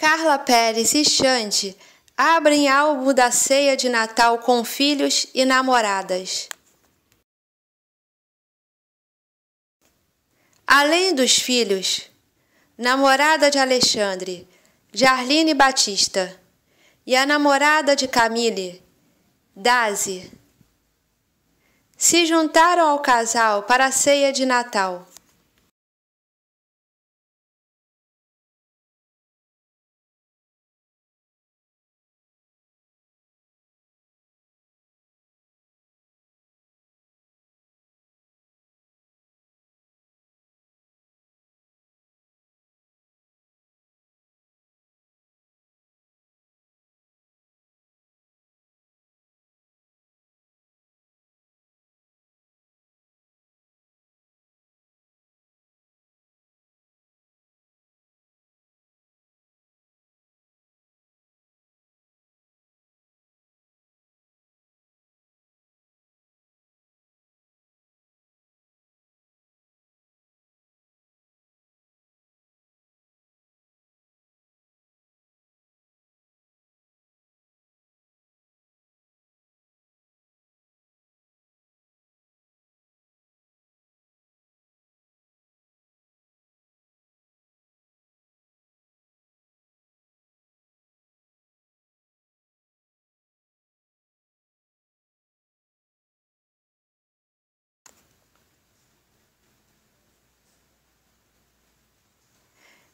Carla Pérez e Xande abrem álbum da ceia de Natal com filhos e namoradas. Além dos filhos, namorada de Alexandre, Jarline Batista, e a namorada de Camille, Dazi, se juntaram ao casal para a ceia de Natal.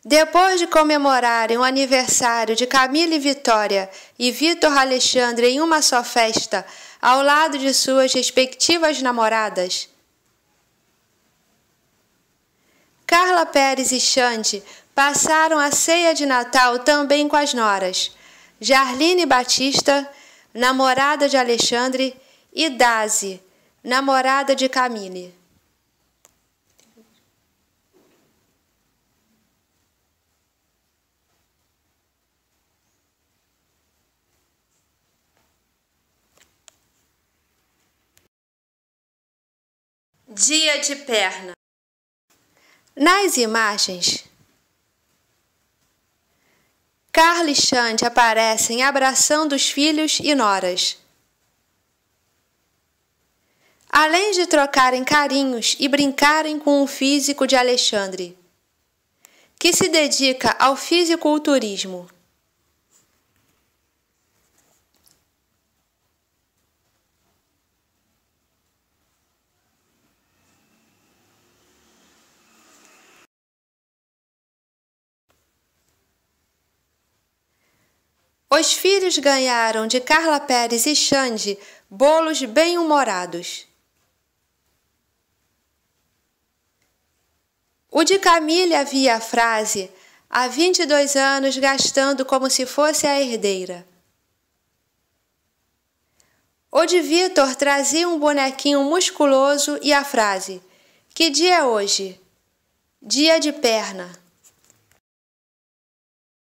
Depois de comemorarem o aniversário de Camila e Vitória e Vitor Alexandre em uma só festa, ao lado de suas respectivas namoradas, Carla Pérez e Xande passaram a ceia de Natal também com as noras. Jarline Batista, namorada de Alexandre, e Dazi, namorada de Camille. Dia de perna. Nas imagens, Carla e Xande aparecem abraçando os filhos e noras. Além de trocarem carinhos e brincarem com o físico de Alexandre, que se dedica ao fisiculturismo. Os filhos ganharam de Carla Pérez e Xande bolos bem-humorados. O de Camille havia a frase há 22 anos gastando como se fosse a herdeira. O de Vitor trazia um bonequinho musculoso e a frase: Que dia é hoje? Dia de perna.